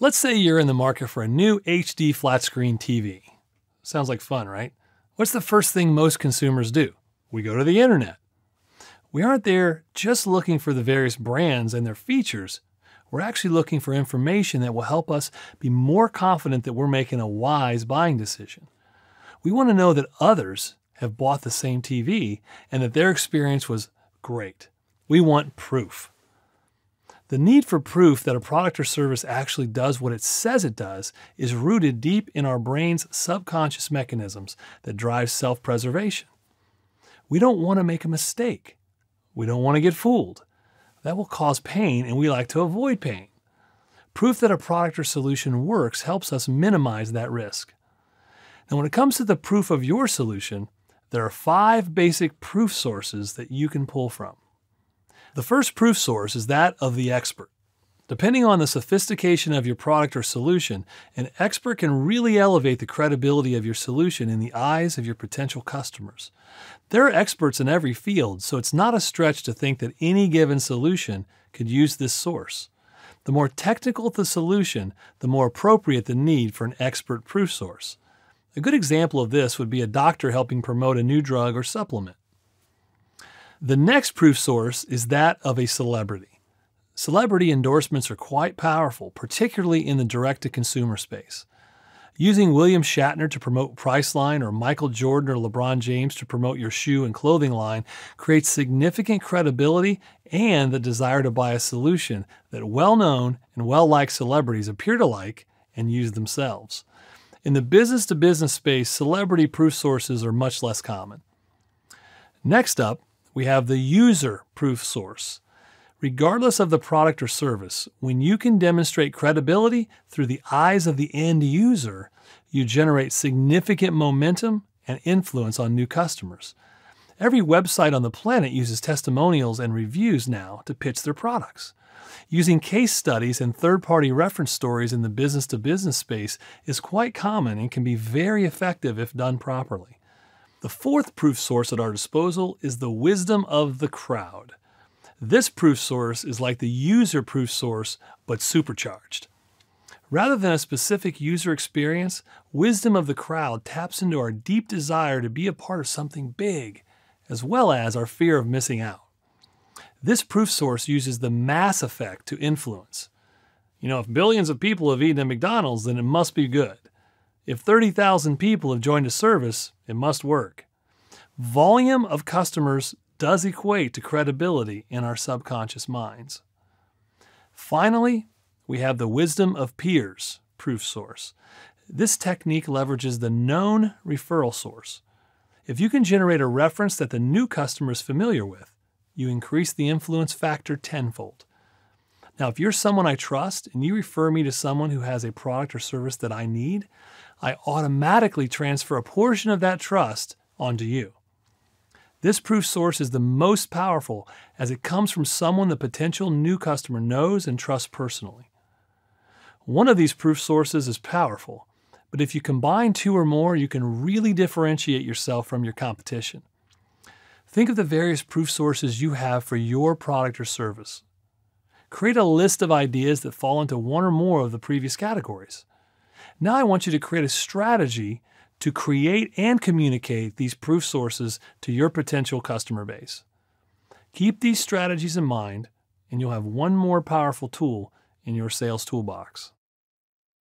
Let's say you're in the market for a new HD flat screen TV. Sounds like fun, right? What's the first thing most consumers do? We go to the internet. We aren't there just looking for the various brands and their features. We're actually looking for information that will help us be more confident that we're making a wise buying decision. We want to know that others have bought the same TV and that their experience was great. We want proof. The need for proof that a product or service actually does what it says it does is rooted deep in our brain's subconscious mechanisms that drive self preservation. We don't want to make a mistake. We don't want to get fooled. That will cause pain, and we like to avoid pain. Proof that a product or solution works helps us minimize that risk. Now, when it comes to the proof of your solution, there are five basic proof sources that you can pull from. The first proof source is that of the expert. Depending on the sophistication of your product or solution, an expert can really elevate the credibility of your solution in the eyes of your potential customers. There are experts in every field, so it's not a stretch to think that any given solution could use this source. The more technical the solution, the more appropriate the need for an expert proof source. A good example of this would be a doctor helping promote a new drug or supplement. The next proof source is that of a celebrity. Celebrity endorsements are quite powerful, particularly in the direct to consumer space. Using William Shatner to promote Priceline or Michael Jordan or LeBron James to promote your shoe and clothing line creates significant credibility and the desire to buy a solution that well known and well liked celebrities appear to like and use themselves. In the business to business space, celebrity proof sources are much less common. Next up we have the user proof source. Regardless of the product or service, when you can demonstrate credibility through the eyes of the end user, you generate significant momentum and influence on new customers. Every website on the planet uses testimonials and reviews now to pitch their products. Using case studies and third party reference stories in the business to business space is quite common and can be very effective if done properly. The fourth proof source at our disposal is the wisdom of the crowd. This proof source is like the user proof source, but supercharged. Rather than a specific user experience, wisdom of the crowd taps into our deep desire to be a part of something big, as well as our fear of missing out. This proof source uses the mass effect to influence. You know, if billions of people have eaten at McDonald's, then it must be good. If 30,000 people have joined a service, it must work. Volume of customers does equate to credibility in our subconscious minds. Finally, we have the wisdom of peers proof source. This technique leverages the known referral source. If you can generate a reference that the new customer is familiar with, you increase the influence factor tenfold. Now, if you're someone I trust and you refer me to someone who has a product or service that I need, I automatically transfer a portion of that trust onto you. This proof source is the most powerful as it comes from someone the potential new customer knows and trusts personally. One of these proof sources is powerful, but if you combine two or more, you can really differentiate yourself from your competition. Think of the various proof sources you have for your product or service create a list of ideas that fall into one or more of the previous categories. Now I want you to create a strategy to create and communicate these proof sources to your potential customer base. Keep these strategies in mind, and you'll have one more powerful tool in your sales toolbox.